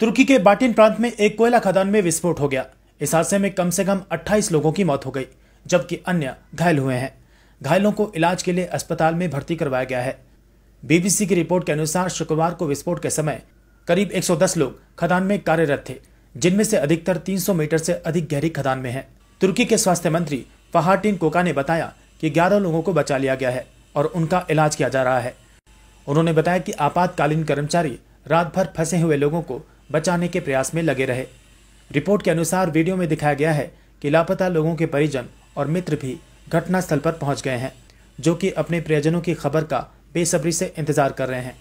तुर्की के बाटिन प्रांत में एक कोयला खदान में विस्फोट हो गया इस हादसे में कम से कम 28 लोगों की मौत हो गई जबकि अन्य घायल हुए हैं घायलों को इलाज के लिए अस्पताल में भर्ती करवाया गया है बीबीसी की रिपोर्ट के अनुसार शुक्रवार को विस्फोट के समय करीब 110 लोग खदान में कार्यरत थे जिनमें से अधिकतर 300 मीटर से अधिक गहरी खदान में हैं। तुर्की के स्वास्थ्य मंत्री फहाटिन कोका ने बताया कि 11 लोगों को बचा लिया गया है और उनका इलाज किया जा रहा है उन्होंने बताया कि आपातकालीन कर्मचारी रात भर फंसे हुए लोगों को बचाने के प्रयास में लगे रहे रिपोर्ट के अनुसार वीडियो में दिखाया गया है कि लापता लोगों के परिजन और मित्र भी घटनास्थल पर पहुंच गए हैं जो कि अपने प्रियजनों की खबर का बेसब्री से इंतजार कर रहे हैं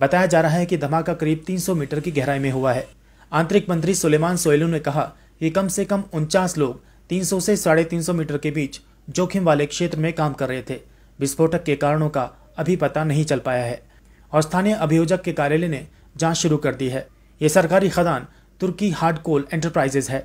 बताया जा रहा है कि धमाका करीब 300 मीटर की गहराई में हुआ है आंतरिक मंत्री सुलेमान सोयलू ने कहा कि कम से कम उनचास लोग 300 से साढ़े तीन मीटर के बीच जोखिम वाले क्षेत्र में काम कर रहे थे विस्फोटक के कारणों का अभी पता नहीं चल पाया है और स्थानीय अभियोजक के कार्यालय ने जाँच शुरू कर दी है ये सरकारी खदान तुर्की हार्ड कोल एंटरप्राइजेज है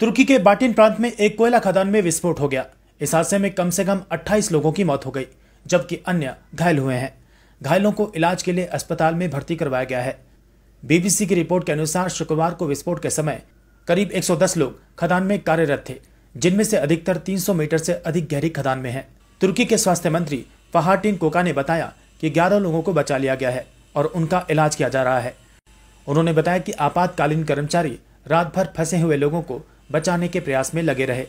तुर्की के बाटिन प्रांत में एक कोयला खदान में विस्फोट हो गया इस हादसे में कम से कम 28 लोगों की मौत हो गई जबकि अन्य घायल हुए हैं घायलों को इलाज के लिए अस्पताल में भर्ती करवाया गया है बीबीसी की रिपोर्ट के अनुसार शुक्रवार को विस्फोट के समय करीब 110 लोग खदान में कार्यरत थे जिनमें से अधिकतर 300 मीटर से अधिक गहरी खदान में हैं। तुर्की के स्वास्थ्य मंत्री फहाटिन कोका ने बताया कि 11 लोगों को बचा लिया गया है और उनका इलाज किया जा रहा है उन्होंने बताया कि आपातकालीन कर्मचारी रात भर फंसे हुए लोगों को बचाने के प्रयास में लगे रहे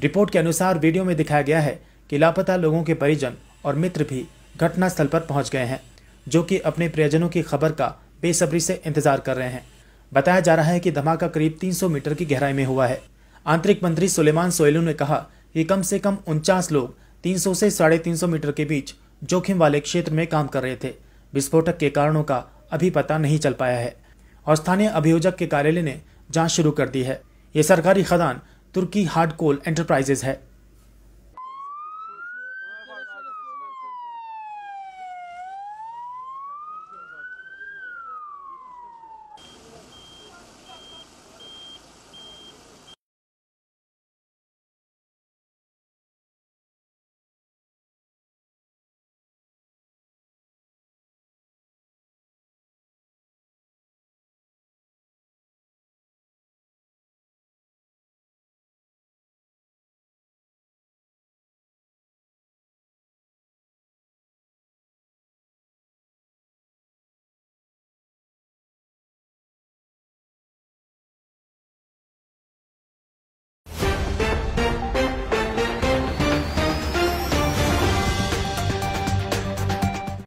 रिपोर्ट के अनुसार वीडियो में दिखाया गया है कि लापता लोगों के परिजन और मित्र भी घटनास्थल पर पहुंच गए हैं जो कि अपने प्रियजनों की खबर का बेसब्री से इंतजार कर रहे हैं बताया जा रहा है कि धमाका करीब 300 मीटर की गहराई में हुआ है आंतरिक मंत्री सुलेमान सोयलू ने कहा कि कम से कम उनचास लोग 300 से साढ़े तीन मीटर के बीच जोखिम वाले क्षेत्र में काम कर रहे थे विस्फोटक के कारणों का अभी पता नहीं चल पाया है और स्थानीय अभियोजक के कार्यालय ने जांच शुरू कर दी है ये सरकारी खदान तुर्की हार्ड कोल एंटरप्राइजेज है